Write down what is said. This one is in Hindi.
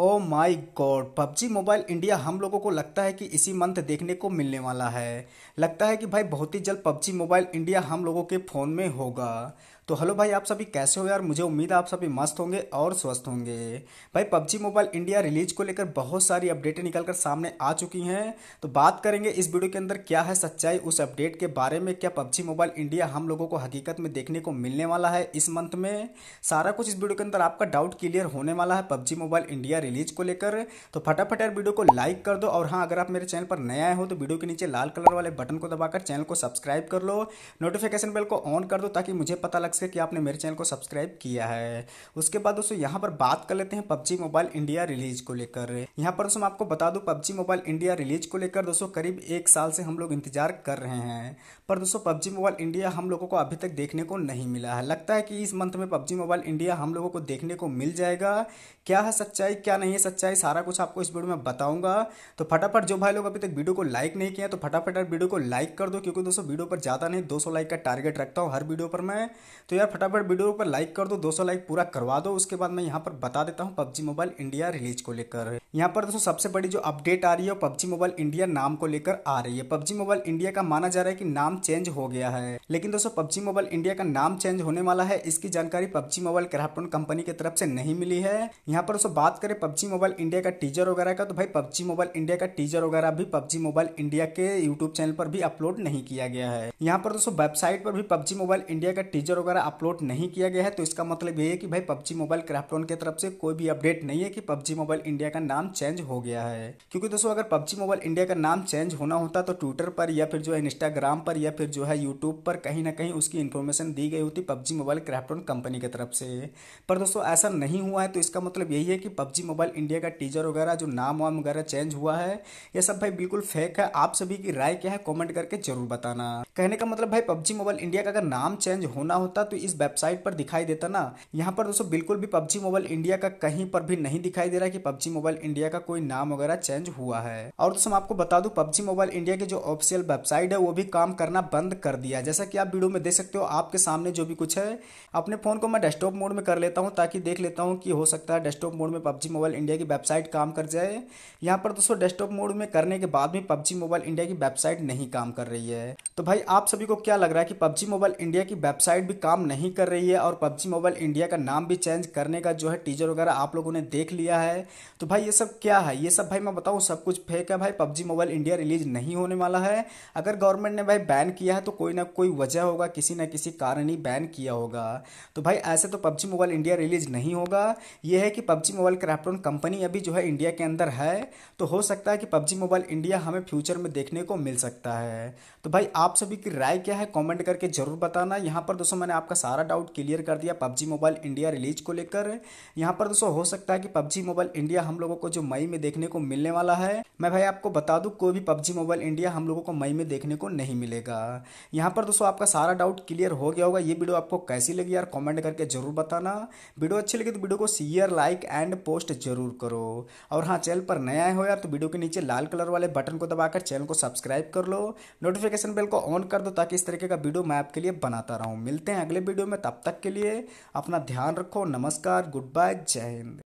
O my God PUBG mobile India हम लोगों को लगता है कि इसी मंथ देखने को मिलने वाला है लगता है कि भाई बहुत ही जल्द पबजी मोबाइल इंडिया हम लोगों के फ़ोन में होगा तो हेलो भाई आप सभी कैसे हो यार मुझे उम्मीद है आप सभी मस्त होंगे और स्वस्थ होंगे भाई पबजी मोबाइल इंडिया रिलीज को लेकर बहुत सारी अपडेटें निकल कर सामने आ चुकी हैं तो बात करेंगे इस वीडियो के अंदर क्या है सच्चाई उस अपडेट के बारे में क्या पबजी मोबाइल इंडिया हम लोगों को हकीकत में देखने को मिलने वाला है इस मंथ में सारा कुछ इस वीडियो के अंदर आपका डाउट क्लियर होने वाला है पबजी मोबाइल इंडिया रिलीज को लेकर तो फटाफट यार वीडियो को लाइक कर दो और हाँ अगर आप मेरे चैनल पर नए आए हो तो वीडियो के नीचे लाल कलर वाले बटन को दबाकर चैनल को सब्सक्राइब कर लो नोटिफिकेशन बेल को ऑन कर दो ताकि मुझे पता लग लग सके कि आपने मेरे चैनल को सब्सक्राइब किया है उसके बाद दोस्तों यहाँ पर बात कर लेते हैं पबजी मोबाइल इंडिया रिलीज को लेकर यहाँ पर दोस्तों मैं आपको बता दूँ पबजी मोबाइल इंडिया रिलीज को लेकर दोस्तों करीब एक साल से हम लोग इंतजार कर रहे हैं पर दोस्तों पबजी मोबाइल इंडिया हम लोगों को अभी तक देखने को नहीं मिला है लगता है कि इस मंथ में पबजी मोबाइल इंडिया हम लोगों को देखने को मिल जाएगा क्या है सच्चाई क्या नहीं है सच्चाई सारा कुछ आपको इस वीडियो में बताऊंगा तो फटाफट जो भाई लोग अभी तक वीडियो को लाइक नहीं किया तो फटाफट वीडियो को लाइक कर दो क्योंकि दोस्तों वीडियो पर ज़्यादा नहीं 200 लाइक का टारगेट रखता हूँ हर वीडियो पर मैं तो यार फटाफट वीडियो पर लाइक कर दो 200 लाइक पूरा करवा दो उसके बाद मैं यहाँ पर बता देता हूँ पबजी मोबाइल इंडिया रिलीज को लेकर यहाँ पर दोस्तों सबसे बड़ी जो अपडेट आ रही है पबजी मोबाइल इंडिया नाम को लेकर आ रही है पबजी मोबाइल इंडिया का माना जा रहा है कि नाम चेंज हो गया है लेकिन दोस्तों पबजी मोबाइल इंडिया का नाम चेंज होने वाला है इसकी जानकारी पबजी मोबाइल क्राफ्टोन कंपनी की तरफ से नहीं मिली है यहाँ पर दोस्तों बात करें पबजी मोबाइल इंडिया का टीजर वगैरह का तो भाई पबजी मोबाइल इंडिया का टीजर वगैरह भी पबजी मोबाइल इंडिया के यूट्यूब चैनल पर भी अपलोड नहीं किया गया है यहाँ पर दोस्तों वेबसाइट पर भी पबजी मोबाइल इंडिया का टीजर वगैरह द्वारा अपलोड नहीं किया गया है तो इसका मतलब ये है कि भाई पबजी मोबाइल क्राफ्टोन की तरफ से कोई भी अपडेट नहीं है कि पबजी मोबाइल इंडिया का नाम चेंज हो गया है क्योंकि दोस्तों अगर पबजी मोबाइल इंडिया का नाम चेंज होना होता तो ट्विटर पर या फिर जो है इंस्टाग्राम पर या फिर जो है यूट्यूब पर कहीं ना कहीं उसकी इन्फॉर्मेशन दी गई होती पबजी मोबाइल क्राफ्टोन कंपनी की तरफ से पर दोस्तों ऐसा नहीं हुआ है तो इसका मतलब यही है कि पबजी मोबाइल इंडिया का टीजर वगैरह जो नाम वाम वगैरह चेंज हुआ है ये सब भाई बिल्कुल फेक है आप सभी की राय क्या है कॉमेंट करके जरूर बताना कहने का मतलब भाई पबजी मोबाइल इंडिया का अगर नाम चेंज होना होता होता तो इस वेबसाइट पर दिखाई देता ना यहाँ पर दोस्तों बिल्कुल भी पबजी मोबाइल इंडिया का कहीं पर भी नहीं दिखाई दे रहा है कि पबजी मोबाइल इंडिया का कोई नाम वगैरह चेंज हुआ है और दोस्तों आपको बता दू पबजी मोबाइल इंडिया की जो ऑफिशियल वेबसाइट है वो भी काम करना बंद कर दिया जैसा कि आप वीडियो में देख सकते हो आपके सामने जो भी कुछ है अपने फोन को मैं डेस्कटॉप मोड में कर लेता हूँ ताकि देख लेता हूँ कि हो सकता है डेस्कटॉप मोड में पबजी मोबाइल इंडिया की वेबसाइट काम कर जाए यहाँ पर दोस्तों डेस्कटॉप मोड में करने के बाद भी पबजी मोबाइल इंडिया की वेबसाइट नहीं काम कर रही है तो भाई आप सभी को क्या लग रहा है कि पबजी मोबाइल इंडिया की वेबसाइट भी काम काम नहीं कर रही है और पबजी मोबाइल इंडिया का नाम भी चेंज करने का जो है टीजर वगैरह आप लोगों ने देख लिया है तो भाई ये सब क्या है ये सब भाई मैं बताऊँ सब कुछ फेक है भाई पबजी मोबाइल इंडिया रिलीज नहीं होने वाला है अगर गवर्नमेंट ने भाई बैन किया है तो कोई ना कोई वजह होगा किसी ना किसी कारण ही बैन किया होगा तो भाई ऐसे तो पबजी मोबाइल इंडिया रिलीज नहीं होगा ये है कि पबजी मोबाइल क्रैप्टोन कंपनी अभी जो है इंडिया के अंदर है तो हो सकता है कि पबजी मोबाइल इंडिया हमें फ्यूचर में देखने को मिल सकता है तो भाई आप सभी की राय क्या है कॉमेंट करके जरूर बताना यहां पर दोस्तों मैंने आप आपका सारा डाउट क्लियर कर दिया पबजी मोबाइल इंडिया रिलीज को लेकर यहाँ पर दोस्तों हो सकता है कि पबजी मोबाइल इंडिया हम लोगों को जो मई में देखने को मिलने वाला है मैं भाई आपको बता दूँ कोई भी पबजी मोबाइल इंडिया हम लोगों को मई में देखने को नहीं मिलेगा यहाँ पर दोस्तों आपका सारा डाउट क्लियर हो गया होगा ये वीडियो आपको कैसी लगी यार कॉमेंट करके जरूर बताना वीडियो अच्छी लगी तो वीडियो को शेयर लाइक एंड पोस्ट जरूर करो और हाँ चैनल पर नया हो यार तो वीडियो के नीचे लाल कलर वाले बटन को दबाकर चैनल को सब्सक्राइब कर लो नोटिफिकेशन बेल को ऑन कर दो ताकि इस तरीके का वीडियो मैं आपके लिए बनाता रहूं मिलते हैं अगले वीडियो में तब तक के लिए अपना ध्यान रखो नमस्कार गुड बाय जय हिंद